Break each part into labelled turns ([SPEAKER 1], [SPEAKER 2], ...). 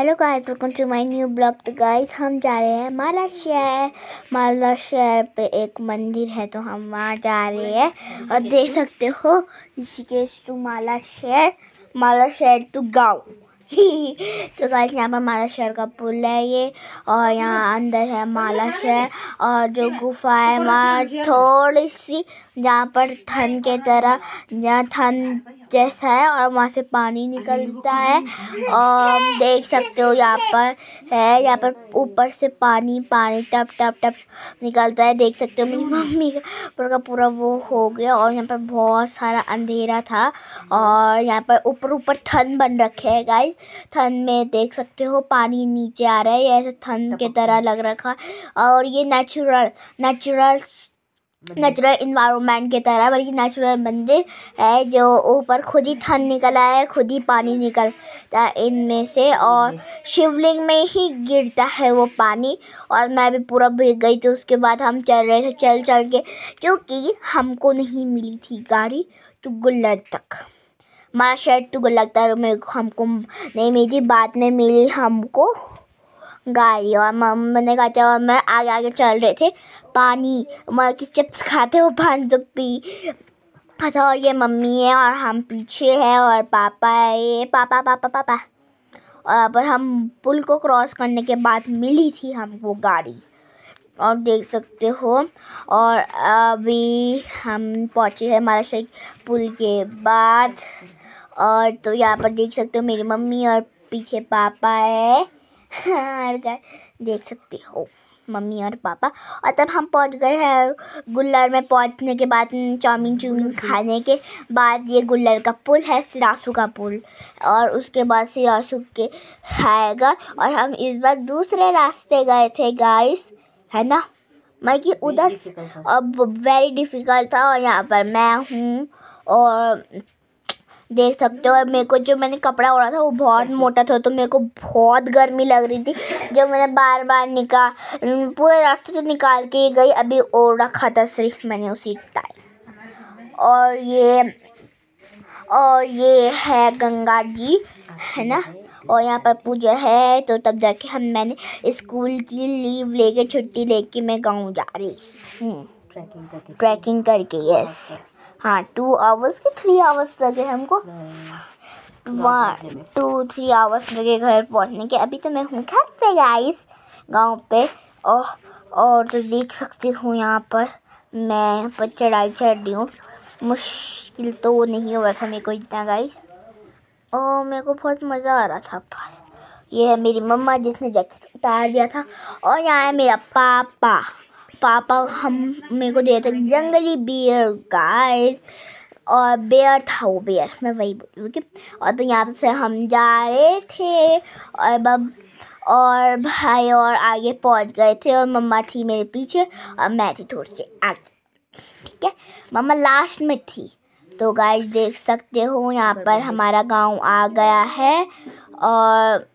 [SPEAKER 1] Hello guys welcome to my new blog तो guys हम जा रहे हैं माला शहर माला शहर पे एक मंदिर है तो हम वहाँ जा रहे हैं और देख सकते हो ऋषिकेश टू माला शहर माला शहर टू गांव तो गाइस यहाँ पर माला शहर का पुल है ये और यहाँ अंदर है माला शहर और जो गुफा है वहाँ थोड़ी सी जहाँ पर थन के तरह जहाँ थन जैसा है और वहाँ से पानी निकलता है और देख सकते हो यहाँ पर है यहाँ पर ऊपर से पानी पानी टप टप टप निकलता है देख सकते हो मेरी मम्मी का पूरा का पूरा वो हो गया और यहाँ पर बहुत सारा अंधेरा था और यहाँ पर ऊपर ऊपर थन बन रखे है गाइस थन में देख सकते हो पानी नीचे आ रहा है ऐसे थन के तरह लग रखा और ये नेचुरल नेचुरल नेचुरल इन्वायरमेंट की तरह बल्कि नेचुरल मंदिर है जो ऊपर खुद ही ठंड निकल आया है खुद ही पानी निकलता है इनमें से और हम्म। शिवलिंग में ही गिरता है वो पानी और मैं भी पूरा भीग गई तो उसके बाद हम चल रहे थे चल चल के क्योंकि हमको नहीं मिली थी गाड़ी टुगुल्लर तक मारा शर्ट टुगुल लगता है हमको नहीं मिली थी बाद में मिली हमको गाड़ी और मम्मी ने कहा और मैं आगे आगे चल रहे थे पानी मर कि चिप्स खाते हो पाँच तो पी अच्छा और ये मम्मी है और हम पीछे हैं और पापा है ये पापा पापा पापा और पर हम पुल को क्रॉस करने के बाद मिली थी हमको गाड़ी और देख सकते हो और अभी हम पहुँचे हैं हमारा पुल के बाद और तो यहाँ पर देख सकते हो मेरी मम्मी और पीछे पापा है और देख सकते हो मम्मी और पापा और तब हम पहुंच गए हैं गुल्लर में पहुंचने के बाद चाउमीन चूमिन खाने के बाद ये गुल्लर का पुल है सिरासू का पुल और उसके बाद सिरासू के आएगा और हम इस बार दूसरे रास्ते गए थे गाइस है ना मैं कि उधर वेरी डिफ़िकल्ट था और यहाँ पर मैं हूँ और देख सकते हो और मेरे को जो मैंने कपड़ा ओढ़ा था वो बहुत अच्छा। मोटा था तो मेरे को बहुत गर्मी लग रही थी जब मैंने बार बार निकाल पूरे रास्ते तो निकाल के गई अभी ओढ़ रखा था सिर्फ मैंने उसी टाइम और ये और ये है गंगा जी है ना और यहाँ पर पूजा है तो तब जाके हम मैंने स्कूल की लीव लेके छुट्टी लेके मैं गाँव जा रही हूँ ट्रैकिंग करके यस हाँ टू आवर्स के थ्री आवर्स लगे हमको वन टू थ्री आवर्स लगे घर पहुँचने के अभी तो मैं हूँ घर पे गाइस गांव पे और और तो देख सकती हूँ यहाँ पर मैं यहाँ पर चढ़ाई चढ़ रही हूँ मुश्किल तो नहीं हुआ था मेरे को इतना गाइस और मेरे को बहुत मज़ा आ रहा था पर ये है मेरी मम्मा जिसने जैकेट उतार दिया था और यहाँ है मेरा पापा पापा हम मेरे को रहे थे जंगली बियर गाइस और बेयर था वो बेयर मैं वही बोली ओके और तो यहाँ से हम जा रहे थे और बब और भाई और आगे पहुँच गए थे और मम्मा थी मेरे पीछे और मैं थी थोड़ी सी आगे ठीक है मम्मा लास्ट में थी तो गाइस देख सकते हो यहाँ पर हमारा गांव आ गया है और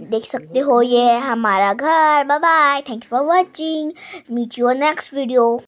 [SPEAKER 1] देख सकते हो ये है हमारा घर bye bye thank you for watching meet you next video